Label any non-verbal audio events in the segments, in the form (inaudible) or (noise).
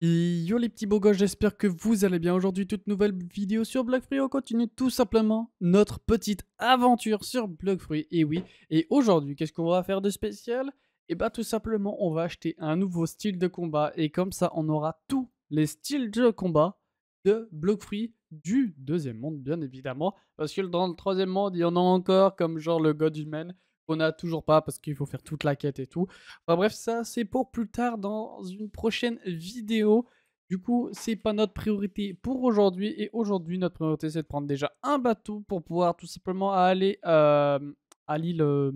Yo les petits beaux gosses, j'espère que vous allez bien. Aujourd'hui, toute nouvelle vidéo sur free On continue tout simplement notre petite aventure sur free Et oui, et aujourd'hui, qu'est-ce qu'on va faire de spécial Et eh bah ben, tout simplement, on va acheter un nouveau style de combat. Et comme ça, on aura tous les styles de combat de free du deuxième monde, bien évidemment. Parce que dans le troisième monde, il y en a encore, comme genre le God Human, on n'a toujours pas parce qu'il faut faire toute la quête et tout. Enfin, bref, ça c'est pour plus tard dans une prochaine vidéo. Du coup, c'est pas notre priorité pour aujourd'hui. Et aujourd'hui, notre priorité c'est de prendre déjà un bateau pour pouvoir tout simplement aller euh, à l'île. de euh,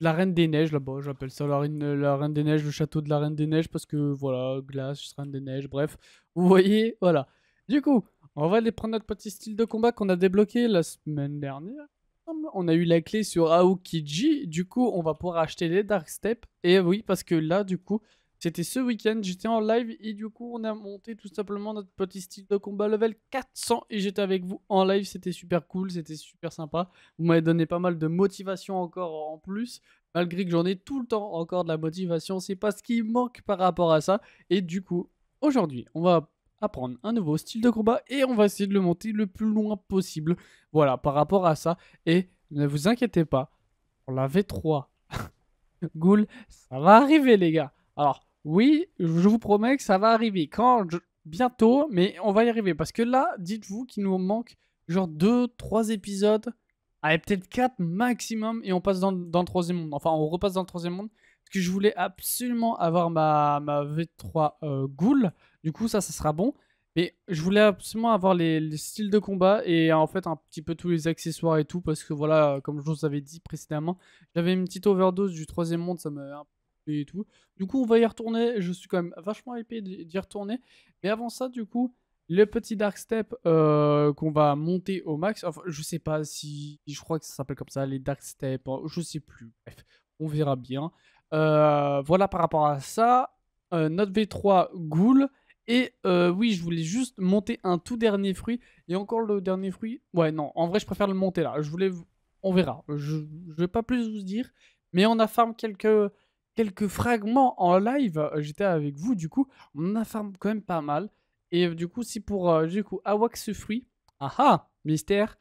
la Reine des Neiges là-bas, j'appelle ça la la Reine des Neiges, le château de la Reine des Neiges, parce que voilà, glace, Reine des Neiges, bref, vous voyez, voilà. Du coup, on va aller prendre notre petit style de combat qu'on a débloqué la semaine dernière on a eu la clé sur Aokiji. Du coup, on va pouvoir acheter les Dark Step. Et oui, parce que là, du coup, c'était ce week-end. J'étais en live et du coup, on a monté tout simplement notre petit style de combat level 400. Et j'étais avec vous en live. C'était super cool. C'était super sympa. Vous m'avez donné pas mal de motivation encore en plus. Malgré que j'en ai tout le temps encore de la motivation. C'est pas ce qui manque par rapport à ça. Et du coup, aujourd'hui, on va apprendre un nouveau style de combat et on va essayer de le monter le plus loin possible. Voilà, par rapport à ça. Et ne vous inquiétez pas, la V3, (laughs) Ghoul, ça va arriver les gars. Alors, oui, je vous promets que ça va arriver. Quand Bientôt, mais on va y arriver. Parce que là, dites-vous qu'il nous manque genre 2-3 épisodes. Allez, peut-être 4 maximum. Et on passe dans, le troisième monde. Enfin, on repasse dans le troisième monde. Parce que je voulais absolument avoir ma, ma V3 euh, Ghoul. Du coup, ça, ça sera bon. Mais je voulais absolument avoir les, styles de combat et en fait un petit peu tous les accessoires et tout parce que voilà, comme je vous avais dit précédemment, j'avais une petite overdose du troisième monde, ça me et tout. Du coup, on va y retourner. Je suis quand même vachement hypé d'y retourner. Mais avant ça, du coup, le petit Dark Step euh, qu'on va monter au max. Enfin, je sais pas si. Je crois que ça s'appelle comme ça, les Dark Step. Hein, je sais plus. Bref, on verra bien. Euh, voilà par rapport à ça. Euh, notre V3 Ghoul. Et euh, oui, je voulais juste monter un tout dernier fruit. Et encore le dernier fruit. Ouais, non, en vrai, je préfère le monter là. Je voulais. On verra. Je ne vais pas plus vous dire. Mais on a farm quelques, quelques fragments en live. Euh, j'étais avec vous, du coup. On a farm quand même pas mal. Et euh, du coup, si pour du coup, Awax ce fruit. Aha ah, Mystère.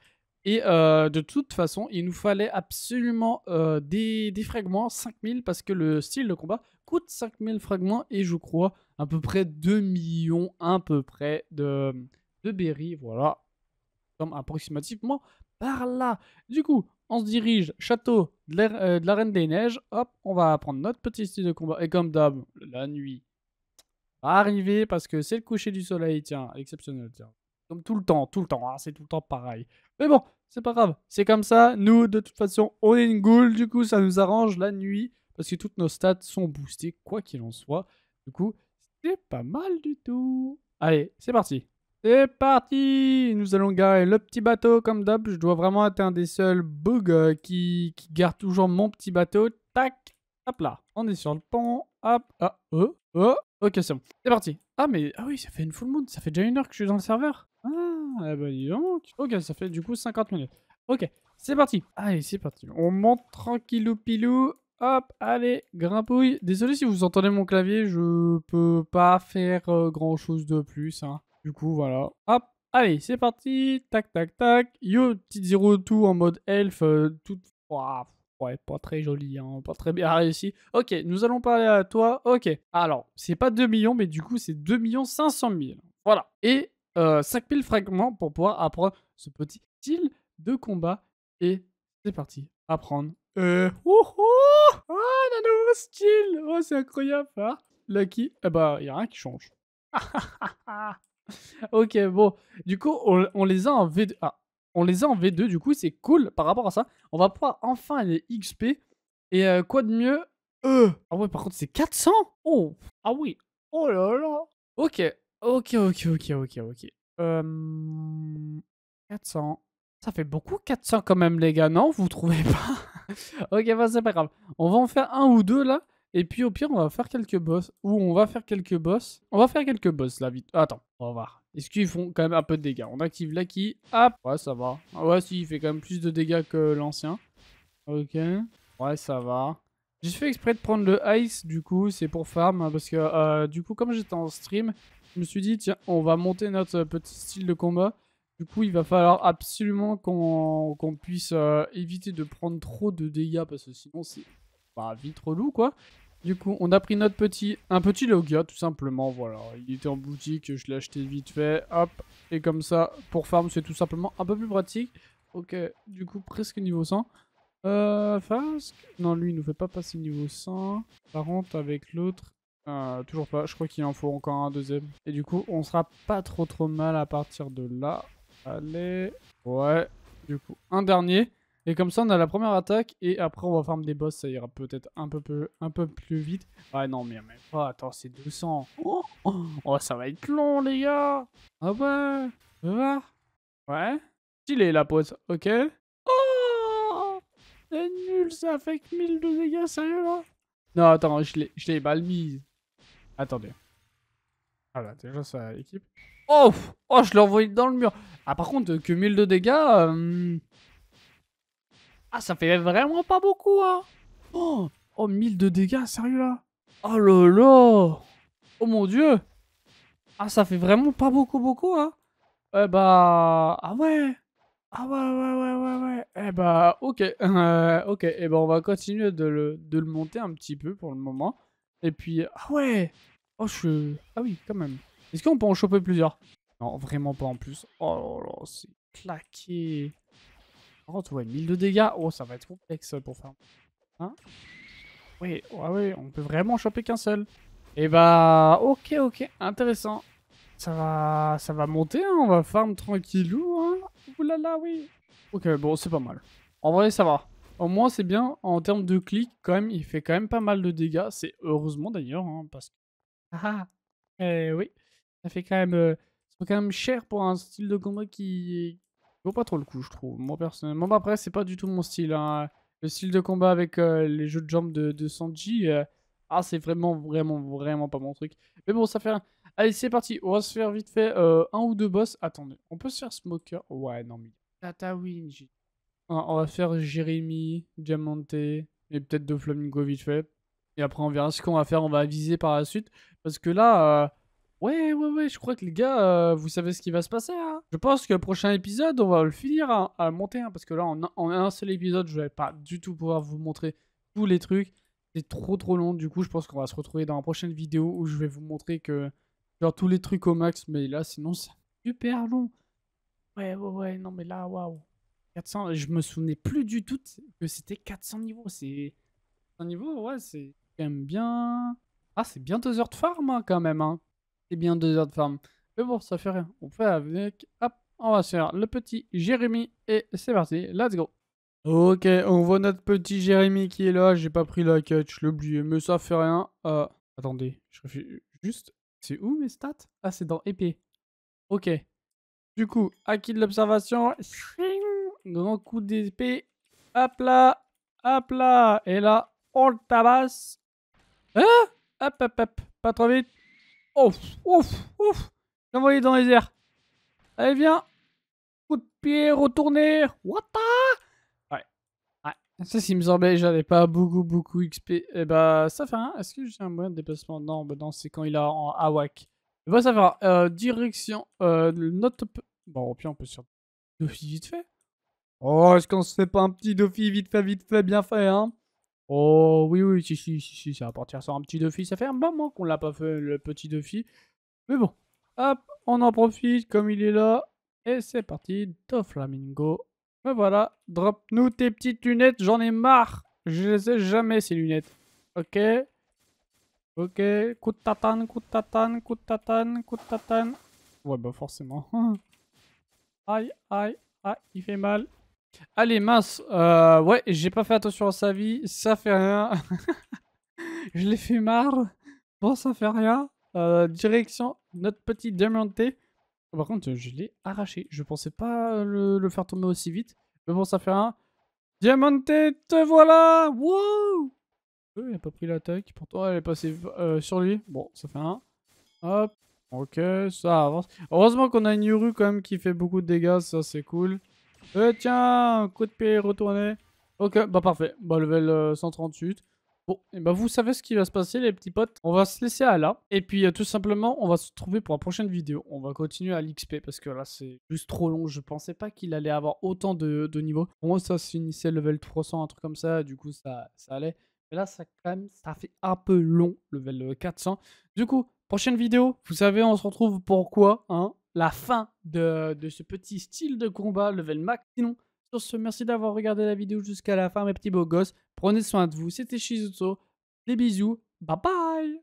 Et euh, de toute façon, il nous fallait absolument euh, des, fragments, 5000, parce que le style de combat coûte 5000 fragments et je crois à peu près 2 millions, à peu près, de, de berry, voilà, comme approximativement par là. Du coup, on se dirige château euh, de la, Reine des Neiges, hop, on va prendre notre petit style de combat, et comme d'hab, la nuit, va arriver parce que c'est le coucher du soleil, tiens, exceptionnel, tiens tout le temps, tout le temps, hein, c'est tout le temps pareil. Mais bon, c'est pas grave, c'est comme ça. Nous, de toute façon, on est une goule, du coup, ça nous arrange la nuit parce que toutes nos stats sont boostées, quoi qu'il en soit. Du coup, c'est pas mal du tout. Allez, c'est parti. C'est parti Nous allons garer le petit bateau comme d'hab. Je dois vraiment être un des seuls bugs euh, qui, qui toujours mon petit bateau. Tac Hop là, on est sur le pont. Hop, ah, hop euh, euh. Ok, c'est bon. C'est parti. Ah, mais. Ah oui, ça fait une full moon. Ça fait déjà une heure que je suis dans le serveur. Ah, bah dis donc. Ok, ça fait du coup 50 minutes. Ok, c'est parti. Allez, c'est parti. On monte tranquillou pilou. Hop, allez, grimpouille. Désolé si vous entendez mon clavier, je peux pas faire euh, grand chose de plus. Hein. Du coup, voilà. Hop, allez, c'est parti. Tac, tac, tac. Yo, petite zéro tout en mode elf. Euh, tout... toute. Ouais, pas très joli, hein, pas très bien réussi. Ok, nous allons parler à toi. Ok. Alors, c'est pas 2 millions, mais du coup, c'est 2 500 000. Voilà. Et euh, 5000 fragments pour pouvoir apprendre ce petit style de combat. Et c'est parti. Apprendre. Euh. Oh, oh, oh un nouveau style. Oh, c'est incroyable. Hein Lucky. Eh ben, y a rien qui change. (laughs) ok, bon. Du coup, on, on les a en V2 on les a en V2, du coup, c'est cool par rapport à ça. On va pouvoir enfin les XP. Et euh, quoi de mieux Euh Ah ouais, par contre, c'est 400 Oh Ah oui Oh là là Ok, ok, ok, ok, ok, ok. 400. Ça fait beaucoup 400 quand même, les gars, non Vous trouvez pas (laughs) Ok, bah c'est pas grave. On va en faire un ou deux là. Et puis au pire, on va faire quelques boss. Ou on va faire quelques boss. On va faire quelques boss là, vite. Attends, on va voir. Est-ce qu'ils font quand même un peu de dégâts On active Lucky. Hop Ouais, ça va. Ah ouais, si, il fait quand même plus de dégâts que l'ancien. Ok. Ouais, ça va. J'ai fait exprès de prendre le Ice, du coup, c'est pour farm. Hein, parce que, euh, du coup, comme j'étais en stream, je me suis dit, tiens, on va monter notre euh, petit style de combat. Du coup, il va falloir absolument qu'on puisse euh, éviter de prendre trop de dégâts, parce que sinon, c'est bah, vite relou, quoi. Du coup, on a pris notre petit, un petit Logia, tout simplement, voilà. Il était en boutique, je l'ai acheté vite fait, hop. Et comme ça, pour farm, c'est tout simplement un peu plus pratique. Ok, du coup, presque niveau 100. Euh, Fask Non, lui, il nous fait pas passer niveau 100. Par contre, avec l'autre, euh, toujours pas. Je crois qu'il en faut encore un deuxième. Et du coup, on sera pas trop trop mal à partir de là. Allez. Ouais. Du coup, un dernier. Et comme ça, on a la première attaque et après, on va farm des boss. Ça ira peut-être un peu, peu, un peu plus vite. Ah non, mais, mais oh, attends, c'est 200. Oh, ça va être long, les gars. Ah ouais, va. Ouais. Stylé la pause, ok. Oh C'est nul, ça fait 1000 de dégâts, sérieux là Non, attends, je l'ai mal mise. Attendez. Ah là, déjà ça équipe. Oh, oh je l'ai envoyé dans le mur. Ah, par contre, que 1000 de dégâts. Euh, ah, ça fait vraiment pas beaucoup, hein Oh, oh mille de dégâts, sérieux, là Oh là là Oh mon dieu Ah, ça fait vraiment pas beaucoup, beaucoup, hein Eh bah... Ah ouais Ah ouais, ouais, ouais, ouais, ouais Eh bah, ok. (laughs) ok, eh bah, on va continuer de le, monter un petit peu pour le moment. Et puis... Ah ouais Oh, je Ah oui, quand même. Est-ce qu'on peut en choper plusieurs Non, vraiment pas en plus. Oh là là, c'est claqué 40, ouais, 1000 de dégâts. Oh, ça va être complexe euh, pour faire. Hein Oui, ouais, oui, on peut vraiment choper qu'un seul. Et eh bah, ok, ok, intéressant. Ça va, ça va monter, hein, on va farm tranquillou. Hein. Ouh là là, oui. Ok, bon, c'est pas mal. En vrai, ça va. Au moins, c'est bien. En termes de clic. quand même, il fait quand même pas mal de dégâts. C'est heureusement d'ailleurs, hein, parce que. Ah ah. Eh oui, ça fait quand même. c'est euh, quand même cher pour un style de combat qui, je pas trop le coup, je trouve. Moi, personnellement, bah, après, c'est pas du tout mon style. Hein. Le style de combat avec euh, les jeux de jambes de, Sanji, euh, ah, c'est vraiment, vraiment, vraiment pas mon truc. Mais bon, ça fait Allez, c'est parti. On va se faire vite fait euh, un ou deux boss. Attendez, on peut se faire Smoker Ouais, non, mais... Tata Winji. Ah, on va faire Jérémy, Diamante et peut-être deux Flamingo vite fait. Et après, on verra ce qu'on va faire. On va aviser par la suite. Parce que là Ouais, ouais, ouais, je crois que les gars, euh, vous savez ce qui va se passer. Hein. je pense que le prochain épisode, on va le finir à, monter. Hein, parce que là, en, un seul épisode, je vais pas du tout pouvoir vous montrer tous les trucs. C'est trop trop long. Du coup, je pense qu'on va se retrouver dans la prochaine vidéo où je vais vous montrer que genre tous les trucs au max. Mais là, sinon, c'est super long. Ouais, ouais, ouais. Non, mais là, waouh. 400, je me souvenais plus du tout que c'était 400 niveaux. C'est. 400 niveaux, ouais, c'est quand même bien. Ah, c'est bien deux heures de farm hein, quand même. Hein bien deux heures de farm. Mais bon, ça fait rien. On fait avec. Hop, on va faire le petit Jérémy et c'est parti. Let's go. Ok, on voit notre petit Jérémy qui est là. J'ai pas pris la catch, je l'ai oublié, mais ça fait rien. Euh, attendez, je réfléchis juste. C'est où mes stats Ah, c'est dans épée. Ok. Du coup, acquis de l'observation. Grand coup d'épée. Hop là. Hop là. Et là, on le tabasse. Hein? hop, hop, hop. Pas trop vite. Ouf, ouf, ouf. envoyé dans les airs. Allez, viens. Coup de pied, retourner. What the... Ouais. Ouais. Ça, s'il me semblait j'avais pas beaucoup, beaucoup XP. Et eh bah, ça fait un. Est-ce que j'ai un moyen de déplacement Non, bah non, c'est quand il a en AWAC. Eh bah, ça fait euh, direction. Euh, notre. Bon, au pire, on peut sur. Dofi, vite fait. Oh, est-ce qu'on se fait pas un petit Dofi vite fait, vite fait, bien fait, hein Oh oui, oui, si, si, si, si ça va partir sur un petit défi, Ça fait un moment qu'on l'a pas fait, le petit défi, Mais bon, hop, on en profite comme il est là. Et c'est parti, Doflamingo. Mais voilà, drop-nous tes petites lunettes, j'en ai marre. Je les ai jamais, ces lunettes. Ok. Ok, coup de tatane, coup de tatane, coup de tatane, coup de Ouais, bah forcément. (laughs) aïe, aïe, aïe, il fait mal. Allez, mince. Euh, ouais, j'ai pas fait attention à sa vie. Ça fait rien. (laughs) Je l'ai fait marre. Bon, ça fait rien. Euh, direction notre petit diamanté, Par contre, je l'ai arraché. Je pensais pas euh, le, faire tomber aussi vite. Mais bon, ça fait rien. Diamanté, te voilà wouh, Il a pas pris l'attaque. Pourtant, elle est passée sur lui. Bon, ça fait rien, Hop. Ok, ça avance. Heureusement qu'on a une Yuru quand même qui fait beaucoup de dégâts. Ça, c'est cool. Eh tiens, coup de pied retourné. Ok, bah parfait. Bah level 138. Euh, bon, et eh bah vous savez ce qui va se passer les petits potes. On va se laisser à là. Et puis euh, tout simplement, on va se trouver pour la prochaine vidéo. On va continuer à l'XP parce que là c'est juste trop long. Je pensais pas qu'il allait avoir autant de, de niveaux. Pour moi ça finissait level 300, un truc comme ça. Du coup ça, ça allait. Mais là ça quand même, ça fait un peu long, level 400. Euh, du coup, prochaine vidéo, vous savez on se retrouve pour quoi hein la fin de, ce petit style de combat level max. Sinon, sur ce, merci d'avoir regardé la vidéo jusqu'à la fin, mes petits beaux gosses. Prenez soin de vous. C'était Shizuto. Des bisous. Bye bye